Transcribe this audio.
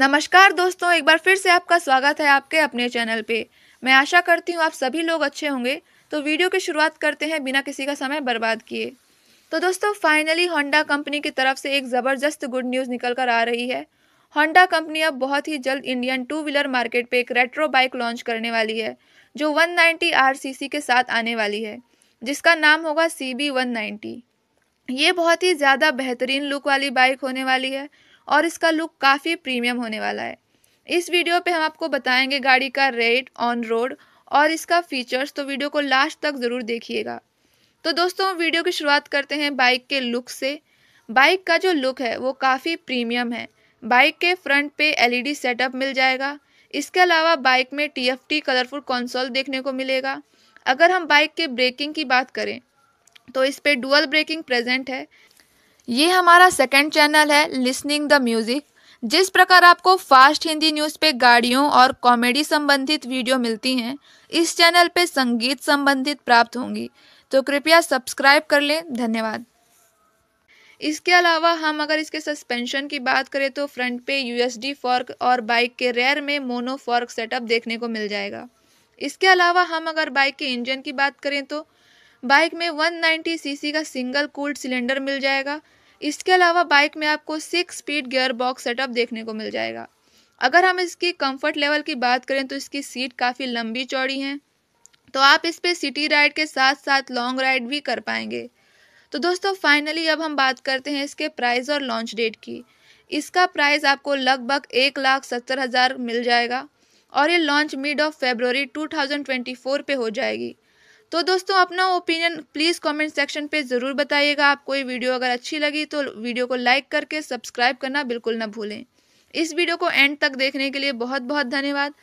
नमस्कार दोस्तों एक बार फिर से आपका स्वागत है आपके अपने चैनल पे मैं आशा करती हूँ आप सभी लोग अच्छे होंगे तो वीडियो की शुरुआत करते हैं बिना किसी का समय बर्बाद किए तो दोस्तों फाइनली होंडा कंपनी की तरफ से एक ज़बरदस्त गुड न्यूज़ निकल कर आ रही है होंडा कंपनी अब बहुत ही जल्द इंडियन टू व्हीलर मार्केट पर एक रेट्रो बाइक लॉन्च करने वाली है जो वन नाइन्टी के साथ आने वाली है जिसका नाम होगा सी बी ये बहुत ही ज़्यादा बेहतरीन लुक वाली बाइक होने वाली है और इसका लुक काफ़ी प्रीमियम होने वाला है इस वीडियो पे हम आपको बताएंगे गाड़ी का रेट ऑन रोड और इसका फीचर्स तो वीडियो को लास्ट तक ज़रूर देखिएगा तो दोस्तों वीडियो की शुरुआत करते हैं बाइक के लुक से बाइक का जो लुक है वो काफ़ी प्रीमियम है बाइक के फ्रंट पे एलईडी सेटअप e मिल जाएगा इसके अलावा बाइक में टीएफटी कलरफुल कंसोल देखने को मिलेगा अगर हम बाइक के ब्रेकिंग की बात करें तो इस पर डुअल ब्रेकिंग प्रेजेंट है ये हमारा सेकंड चैनल है लिसनिंग द म्यूज़िक जिस प्रकार आपको फास्ट हिंदी न्यूज़ पे गाड़ियों और कॉमेडी संबंधित वीडियो मिलती हैं इस चैनल पे संगीत संबंधित प्राप्त होंगी तो कृपया सब्सक्राइब कर लें धन्यवाद इसके अलावा हम अगर इसके सस्पेंशन की बात करें तो फ्रंट पे यूएसडी फॉर्क और बाइक के रेयर में मोनो फॉर्क सेटअप देखने को मिल जाएगा इसके अलावा हम अगर बाइक के इंजन की बात करें तो बाइक में 190 सीसी का सिंगल कूल्ड सिलेंडर मिल जाएगा इसके अलावा बाइक में आपको six speed gear box setup देखने को मिल जाएगा अगर हम इसकी कंफर्ट लेवल की बात करें तो इसकी सीट काफ़ी लंबी चौड़ी हैं तो आप इस पर सिटी राइड के साथ साथ लॉन्ग राइड भी कर पाएंगे तो दोस्तों फाइनली अब हम बात करते हैं इसके प्राइस और लॉन्च डेट की इसका प्राइस आपको लगभग एक लाख सत्तर हज़ार मिल जाएगा और ये लॉन्च मिड ऑफ फेबररी 2024 पे हो जाएगी तो दोस्तों अपना ओपिनियन प्लीज़ कमेंट सेक्शन पे ज़रूर बताइएगा आपको ये वीडियो अगर अच्छी लगी तो वीडियो को लाइक करके सब्सक्राइब करना बिल्कुल ना भूलें इस वीडियो को एंड तक देखने के लिए बहुत बहुत धन्यवाद